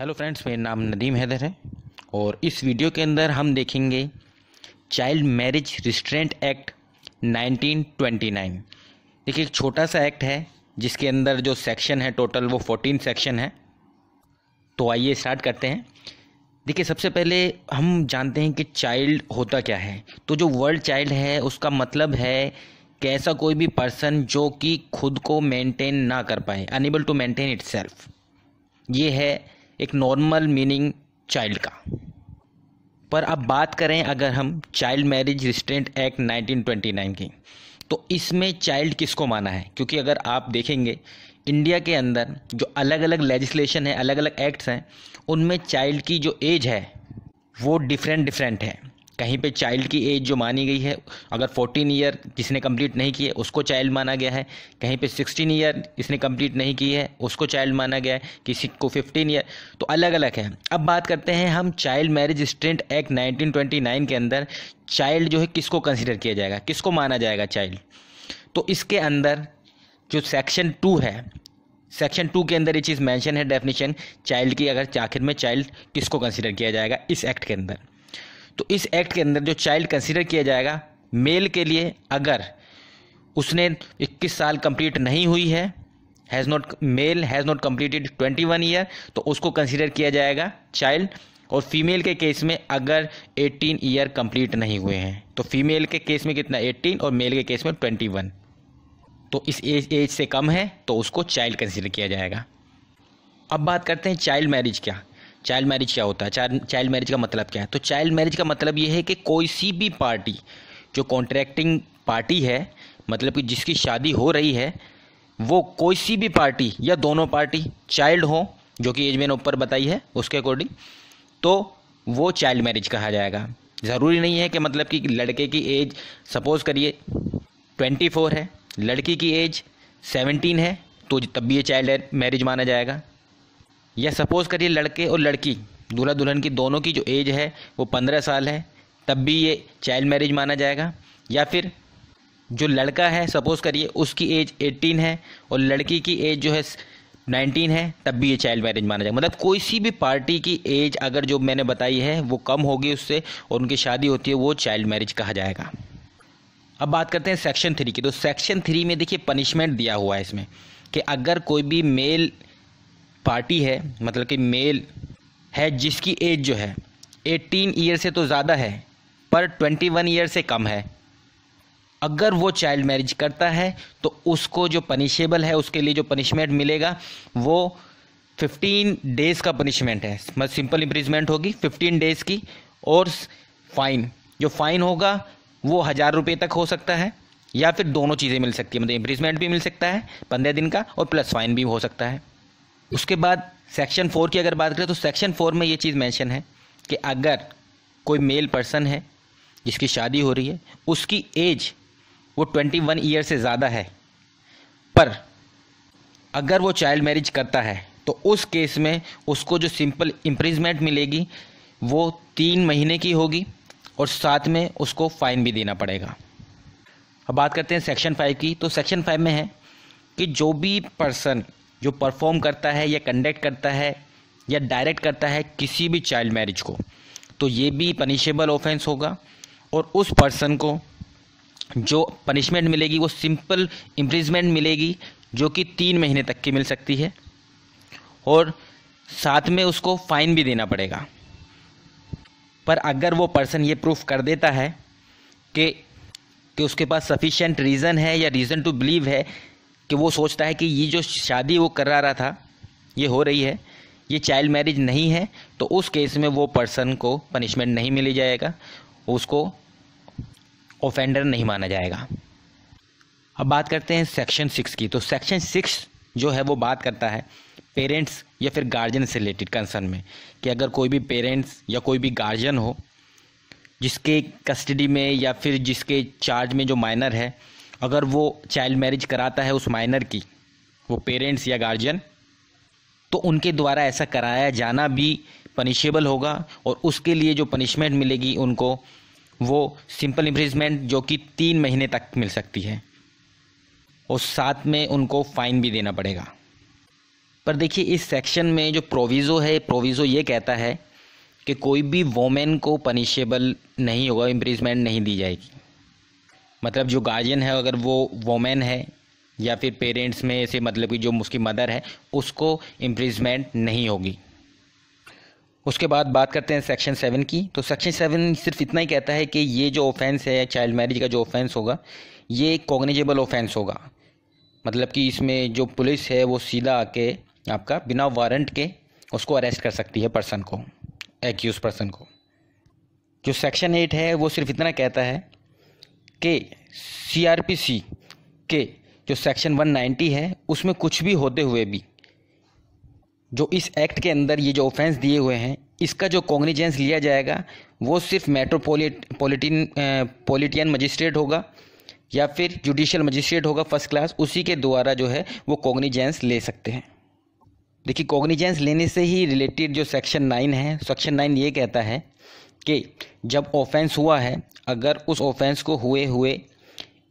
hello friends मेरा नाम नदीम हैदर है और इस वीडियो के अंदर हम देखेंगे चाइल्ड मैरिज रिस्ट्रेंट एक्ट 1929 देखिए एक छोटा सा एक्ट है जिसके अंदर जो सेक्शन है टोटल वो 14 सेक्शन है तो आइए स्टार्ट करते हैं देखिए सबसे पहले हम जानते हैं कि चाइल्ड होता क्या है तो जो वर्ल्ड चाइल्ड है उसका मतलब है कि ऐसा कोई भी पर्सन जो कि खुद को मेंटेन ना कर पाए अनेबल टू मेंटेन इट ये है एक नॉर्मल मीनिंग चाइल्ड का पर अब बात करें अगर हम चाइल्ड मैरिज रिस्ट्रेंट एक्ट 1929 की तो इसमें चाइल्ड किसको माना है क्योंकि अगर आप देखेंगे इंडिया के अंदर जो अलग अलग लेजिस्लेशन है अलग अलग एक्ट्स हैं उनमें चाइल्ड की जो एज है वो डिफरेंट डिफरेंट है कहीं पे चाइल्ड की एज जो मानी गई है अगर 14 ईयर जिसने कंप्लीट नहीं किए है उसको चाइल्ड माना गया है कहीं पे 16 ईयर किसने कंप्लीट नहीं की है उसको चाइल्ड माना गया है किसी को 15 ईयर तो अलग अलग है अब बात करते हैं हम child marriage restraint act nineteen के अंदर चाइल्ड जो है किसको कंसिडर किया जाएगा किसको माना जाएगा चाइल्ड तो इसके अंदर जो सेक्शन टू है सेक्शन टू के अंदर ये चीज़ मेंशन है डेफिनेशन चाइल्ड की अगर आखिर में चाइल्ड किसको कंसिडर किया जाएगा इस एक्ट के अंदर तो इस एक्ट के अंदर जो चाइल्ड कंसिडर किया जाएगा मेल के लिए अगर उसने 21 साल कंप्लीट नहीं हुई है has not male has not completed 21 year तो उसको कंसिडर किया जाएगा चाइल्ड और फीमेल के केस में अगर 18 ईयर कंप्लीट नहीं हुए हैं तो फीमेल के केस में कितना 18 और मेल के केस में 21 तो इस एज एज से कम है तो उसको चाइल्ड कंसिडर किया जाएगा अब बात करते हैं चाइल्ड मैरिज क्या चाइल्ड मैरिज क्या होता है चाइल्ड मैरिज का मतलब क्या है तो चाइल्ड मैरिज का मतलब ये है कि कोई सी भी पार्टी जो कॉन्ट्रैक्टिंग पार्टी है मतलब कि जिसकी शादी हो रही है वो कोई सी भी पार्टी या दोनों पार्टी चाइल्ड हो जो कि एज मैंने ऊपर बताई है उसके अकॉर्डिंग तो वो चाइल्ड मैरिज कहा जाएगा ज़रूरी नहीं है कि मतलब कि लड़के की एज सपोज़ करिए ट्वेंटी फोर है लड़की की एज सेवनटीन है तो तब भी ये चाइल्ड मैरिज माना जाएगा या सपोज़ करिए लड़के और लड़की दूल्हा दुल्हन की दोनों की जो एज है वो पंद्रह साल है तब भी ये चाइल्ड मैरिज माना जाएगा या फिर जो लड़का है सपोज़ करिए उसकी एज एटीन है और लड़की की एज जो है नाइनटीन है तब भी ये चाइल्ड मैरिज माना जाएगा मतलब कोई सी भी पार्टी की एज अगर जो मैंने बताई है वो कम होगी उससे और उनकी शादी होती है वो चाइल्ड मैरिज कहा जाएगा अब बात करते हैं सेक्शन थ्री की तो सेक्शन थ्री में देखिए पनिशमेंट दिया हुआ है इसमें कि अगर कोई भी मेल पार्टी है मतलब कि मेल है जिसकी एज जो है 18 ईयर से तो ज़्यादा है पर 21 ईयर से कम है अगर वो चाइल्ड मैरिज करता है तो उसको जो पनिशेबल है उसके लिए जो पनिशमेंट मिलेगा वो 15 डेज़ का पनिशमेंट है मतलब सिंपल इम्प्रिजमेंट होगी 15 डेज़ की और फाइन जो फाइन होगा वो हज़ार रुपये तक हो सकता है या फिर दोनों चीज़ें मिल सकती है मतलब इम्प्रिजमेंट भी मिल सकता है पंद्रह दिन का और प्लस फाइन भी हो सकता है उसके बाद सेक्शन फोर की अगर बात करें तो सेक्शन फोर में ये चीज़ मेंशन है कि अगर कोई मेल पर्सन है जिसकी शादी हो रही है उसकी एज वो ट्वेंटी वन ईयर से ज़्यादा है पर अगर वो चाइल्ड मैरिज करता है तो उस केस में उसको जो सिंपल इम्प्रिजमेंट मिलेगी वो तीन महीने की होगी और साथ में उसको फ़ाइन भी देना पड़ेगा अब बात करते हैं सेक्शन फाइव की तो सेक्शन फाइव में है कि जो भी पर्सन जो परफॉर्म करता है या कंडक्ट करता है या डायरेक्ट करता है किसी भी चाइल्ड मैरिज को तो ये भी पनिशेबल ऑफेंस होगा और उस पर्सन को जो पनिशमेंट मिलेगी वो सिंपल इम्प्रिजमेंट मिलेगी जो कि तीन महीने तक की मिल सकती है और साथ में उसको फ़ाइन भी देना पड़ेगा पर अगर वो पर्सन ये प्रूफ कर देता है कि कि उसके पास सफिशेंट रीज़न है या रीज़न टू बिलीव है कि वो सोचता है कि ये जो शादी वो करा रहा था ये हो रही है ये चाइल्ड मैरिज नहीं है तो उस केस में वो पर्सन को पनिशमेंट नहीं मिली जाएगा उसको ऑफेंडर नहीं माना जाएगा अब बात करते हैं सेक्शन सिक्स की तो सेक्शन सिक्स जो है वो बात करता है पेरेंट्स या फिर गार्जियन से रिलेटेड कंसर्न में कि अगर कोई भी पेरेंट्स या कोई भी गार्जियन हो जिसके कस्टडी में या फिर जिसके चार्ज में जो माइनर है अगर वो चाइल्ड मैरिज कराता है उस माइनर की वो पेरेंट्स या गार्जियन तो उनके द्वारा ऐसा कराया जाना भी पनिशेबल होगा और उसके लिए जो पनिशमेंट मिलेगी उनको वो सिंपल इम्प्रिजमेंट जो कि तीन महीने तक मिल सकती है और साथ में उनको फ़ाइन भी देना पड़ेगा पर देखिए इस सेक्शन में जो प्रोविज़ो है प्रोविज़ो ये कहता है कि कोई भी वोमेन को पनिशेबल नहीं होगा इम्प्रिजमेंट नहीं दी जाएगी मतलब जो गार्जियन है अगर वो वोमेन है या फिर पेरेंट्स में से मतलब कि जो उसकी मदर है उसको इम्प्रिजमेंट नहीं होगी उसके बाद बात करते हैं सेक्शन सेवन की तो सेक्शन सेवन सिर्फ इतना ही कहता है कि ये जो ऑफेंस है चाइल्ड मैरिज का जो ऑफेंस होगा ये कॉग्निजेबल ऑफेंस होगा मतलब कि इसमें जो पुलिस है वो सीधा आके आपका बिना वारंट के उसको अरेस्ट कर सकती है पर्सन को एक्यूज पर्सन को जो सेक्शन एट है वो सिर्फ इतना कहता है के सीआरपीसी के जो सेक्शन 190 है उसमें कुछ भी होते हुए भी जो इस एक्ट के अंदर ये जो ऑफेंस दिए हुए हैं इसका जो कॉग्निजेंस लिया जाएगा वो सिर्फ मेट्रोपोलिटिन पोलिटियन मजिस्ट्रेट होगा या फिर जुडिशियल मजिस्ट्रेट होगा फर्स्ट क्लास उसी के द्वारा जो है वो कॉग्निजेंस ले सकते हैं देखिए कॉग्निजेंस लेने से ही रिलेटेड जो सेक्शन नाइन है सेक्शन नाइन ये कहता है कि जब ऑफेंस हुआ है अगर उस ऑफेंस को हुए हुए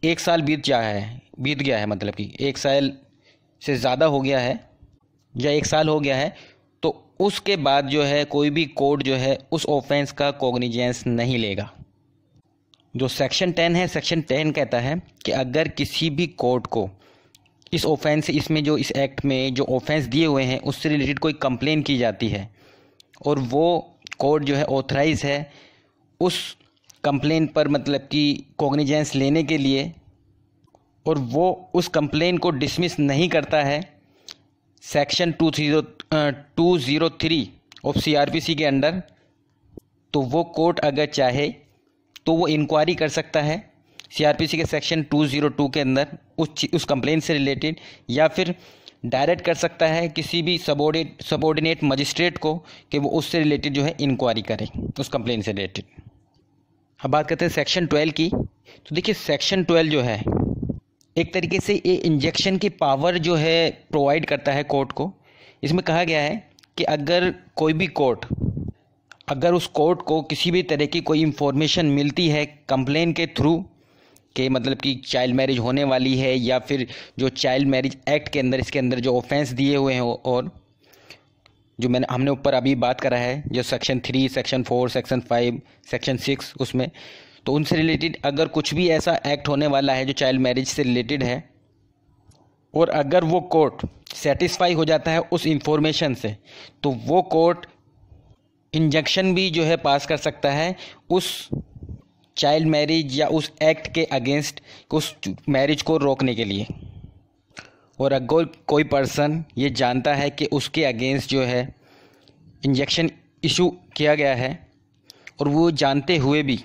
एक साल बीत जा है बीत गया है मतलब कि एक साल से ज़्यादा हो गया है या एक साल हो गया है तो उसके बाद जो है कोई भी कोर्ट जो है उस ऑफेंस का कॉग्निजेंस नहीं लेगा जो सेक्शन टेन है सेक्शन टेन कहता है कि अगर किसी भी कोर्ट को इस ऑफेंस इसमें जो इस एक्ट में जो ऑफेंस दिए हुए हैं उससे रिलेटेड कोई कंप्लेन की जाती है और वो कोर्ट जो है ऑथराइज है उस कंप्लेन पर मतलब कि कॉग्निजेंस लेने के लिए और वो उस कंप्लेन को डिसमिस नहीं करता है section two zero two zero three of C R P C के अंडर तो वो कोर्ट अगर चाहे तो वो इंक्वायरी कर सकता है सी आर पी सी के सेक्शन टू ज़ीरो टू के अंदर उस उस कंप्लेन से रिलेटेड या फिर डायरेक्ट कर सकता है किसी भी सबोर्डिनेट सबोर्डिनेट मजिस्ट्रेट को कि वो उससे रिलेटेड जो है इंक्वायरी करे उस कंप्लेन से रिलेटेड अब बात करते हैं सेक्शन ट्वेल्व की तो देखिए सेक्शन ट्वेल्व जो है एक तरीके से ये इंजेक्शन की पावर जो है प्रोवाइड करता है कोर्ट को इसमें कहा गया है कि अगर कोई भी कोर्ट अगर उस कोर्ट को किसी भी तरह की कोई इंफॉर्मेशन मिलती है कंप्लेन के थ्रू के मतलब कि चाइल्ड मैरिज होने वाली है या फिर जो चाइल्ड मैरिज एक्ट के अंदर इसके अंदर जो ऑफेंस दिए हुए हैं और जो मैंने हमने ऊपर अभी बात करा है जो section three section four section five section six उसमें तो उनसे रिलेटेड अगर कुछ भी ऐसा एक्ट होने वाला है जो चाइल्ड मैरिज से रिलेटेड है और अगर वो कोर्ट सेटिस्फाई हो जाता है उस इंफॉर्मेशन से तो वो कोर्ट इंजेक्शन भी जो है पास कर सकता है उस चाइल्ड मैरिज या उस एक्ट के अगेंस्ट उस मैरिज को रोकने के लिए और अगर कोई पर्सन ये जानता है कि उसके अगेंस्ट जो है इंजेक्शन इशू किया गया है और वो जानते हुए भी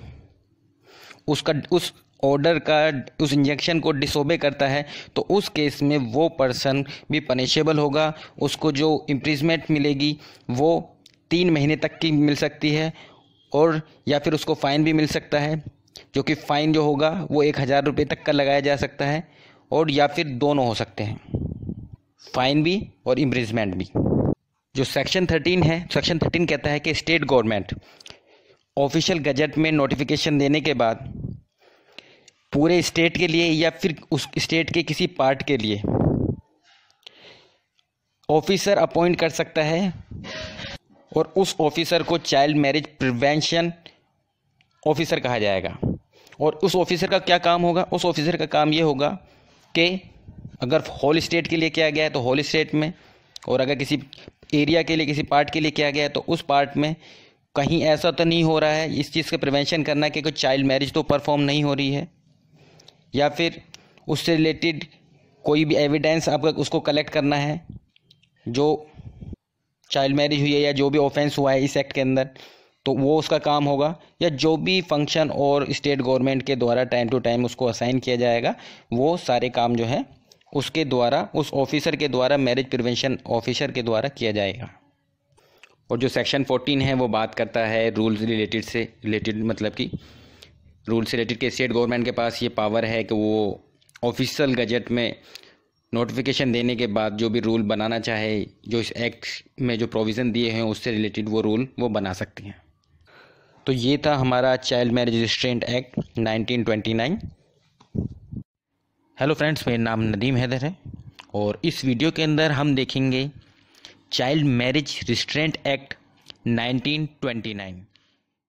उसका उस ऑर्डर का उस इंजेक्शन को डिसोबे करता है तो उस केस में वो पर्सन भी पनिशेबल होगा उसको जो इम्प्रिजमेंट मिलेगी वो तीन महीने तक की मिल सकती है और या फिर उसको फ़ाइन भी मिल सकता है जो कि फ़ाइन जो होगा वो एक हज़ार रुपये तक का लगाया जा सकता है और या फिर दोनों हो सकते हैं फ़ाइन भी और इम्प्रिजमेंट भी जो सेक्शन थर्टीन है सेक्शन थर्टीन कहता है कि स्टेट गवर्नमेंट ऑफिशियल गजट में नोटिफिकेशन देने के बाद पूरे स्टेट के लिए या फिर उस स्टेट के किसी पार्ट के लिए ऑफिसर अपॉइंट कर सकता है और उस ऑफिसर को चाइल्ड मैरिज प्रिवेंशन ऑफिसर कहा जाएगा और उस ऑफिसर का क्या काम होगा उस ऑफिसर का काम ये होगा कि अगर होल स्टेट के लिए किया गया है तो होल स्टेट में और अगर किसी एरिया के लिए किसी पार्ट के लिए किया गया है तो उस पार्ट में कहीं ऐसा तो नहीं हो रहा है इस चीज़ का प्रिवेंशन करना कि कोई चाइल्ड मैरिज तो परफॉर्म नहीं हो रही है या फिर उससे रिलेटेड कोई भी एविडेंस आपका उसको कलेक्ट करना है जो चाइल्ड मैरिज हुई है या जो भी ऑफेंस हुआ है इस एक्ट के अंदर तो वो उसका काम होगा या जो भी फंक्शन और स्टेट गवर्नमेंट के द्वारा टाइम टू टाइम उसको असाइन किया जाएगा वो सारे काम जो है उसके द्वारा उस ऑफिसर के द्वारा मैरिज प्रिवेंशन ऑफिसर के द्वारा किया जाएगा और जो सेक्शन फोर्टीन है वो बात करता है रूल्स रिलेटेड से रिलेटेड मतलब कि रूल्स रिलेटेड के स्टेट गवर्नमेंट के पास ये पावर है कि वो ऑफिशियल गजट में नोटिफिकेशन देने के बाद जो भी रूल बनाना चाहे जो इस एक्ट में जो प्रोविज़न दिए हैं उससे रिलेटेड वो रूल वो बना सकती हैं तो ये था हमारा child marriage restraint act 1929 hello friends मेरा नाम नदीम हैदर है और इस वीडियो के अंदर हम देखेंगे चाइल्ड मैरिज रिस्ट्रेंट एक्ट 1929